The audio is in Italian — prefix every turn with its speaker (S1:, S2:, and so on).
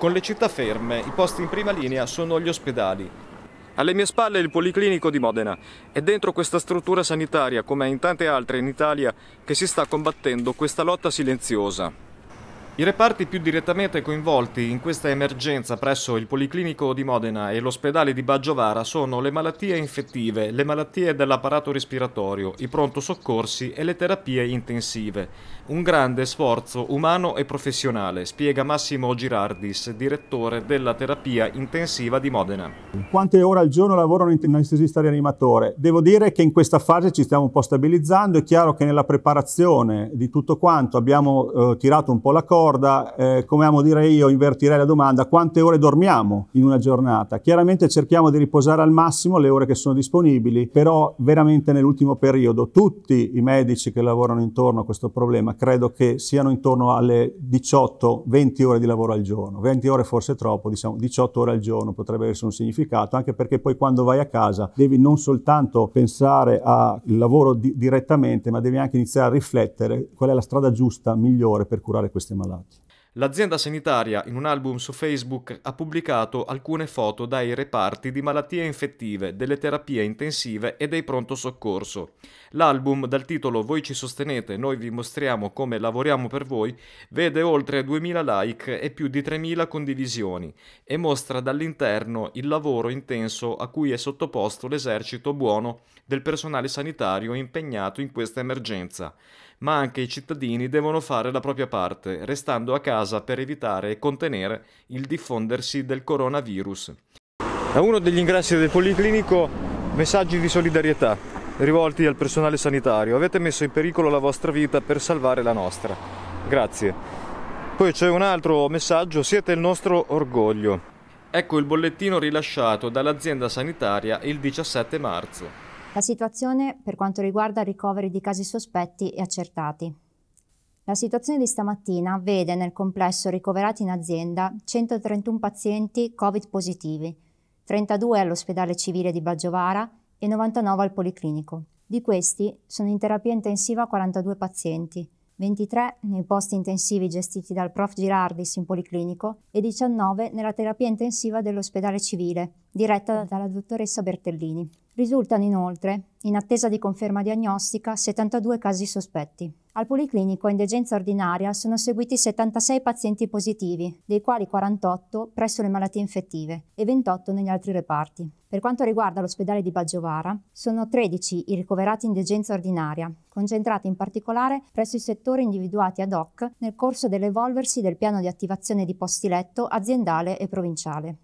S1: Con le città ferme, i posti in prima linea sono gli ospedali. Alle mie spalle il Policlinico di Modena. È dentro questa struttura sanitaria, come in tante altre in Italia, che si sta combattendo questa lotta silenziosa. I reparti più direttamente coinvolti in questa emergenza presso il Policlinico di Modena e l'ospedale di Baggiovara sono le malattie infettive, le malattie dell'apparato respiratorio, i pronto soccorsi e le terapie intensive. Un grande sforzo umano e professionale, spiega Massimo Girardis, direttore della terapia intensiva di Modena.
S2: Quante ore al giorno lavorano in anestesista rianimatore? Devo dire che in questa fase ci stiamo un po' stabilizzando, è chiaro che nella preparazione di tutto quanto abbiamo eh, tirato un po' la corda, ricorda, eh, come amo dire io, invertirei la domanda, quante ore dormiamo in una giornata? Chiaramente cerchiamo di riposare al massimo le ore che sono disponibili, però veramente nell'ultimo periodo tutti i medici che lavorano intorno a questo problema credo che siano intorno alle 18-20 ore di lavoro al giorno. 20 ore forse troppo, diciamo 18 ore al giorno potrebbe essere un significato, anche perché poi quando vai a casa devi non soltanto pensare al lavoro di- direttamente, ma devi anche iniziare a riflettere qual è la strada giusta, migliore per curare queste malattie malati.
S1: L'azienda sanitaria in un album su Facebook ha pubblicato alcune foto dai reparti di malattie infettive, delle terapie intensive e dei pronto soccorso. L'album dal titolo Voi ci sostenete, noi vi mostriamo come lavoriamo per voi vede oltre 2000 like e più di 3000 condivisioni e mostra dall'interno il lavoro intenso a cui è sottoposto l'esercito buono del personale sanitario impegnato in questa emergenza ma anche i cittadini devono fare la propria parte, restando a casa per evitare e contenere il diffondersi del coronavirus. Da uno degli ingressi del Policlinico messaggi di solidarietà rivolti al personale sanitario. Avete messo in pericolo la vostra vita per salvare la nostra. Grazie. Poi c'è un altro messaggio, siete il nostro orgoglio. Ecco il bollettino rilasciato dall'azienda sanitaria il 17 marzo.
S3: La situazione per quanto riguarda il ricovero di casi sospetti e accertati. La situazione di stamattina vede nel complesso ricoverati in azienda 131 pazienti Covid positivi, 32 all'ospedale civile di Baggiovara e 99 al Policlinico. Di questi sono in terapia intensiva 42 pazienti, 23 nei posti intensivi gestiti dal prof Girardis in Policlinico e 19 nella terapia intensiva dell'ospedale civile, diretta dalla dottoressa Bertellini. Risultano inoltre, in attesa di conferma diagnostica, 72 casi sospetti. Al Policlinico in degenza ordinaria sono seguiti 76 pazienti positivi, dei quali 48 presso le malattie infettive e 28 negli altri reparti. Per quanto riguarda l'ospedale di Baggiovara, sono 13 i ricoverati in degenza ordinaria, concentrati in particolare presso i settori individuati ad hoc nel corso dell'evolversi del piano di attivazione di posti letto aziendale e provinciale.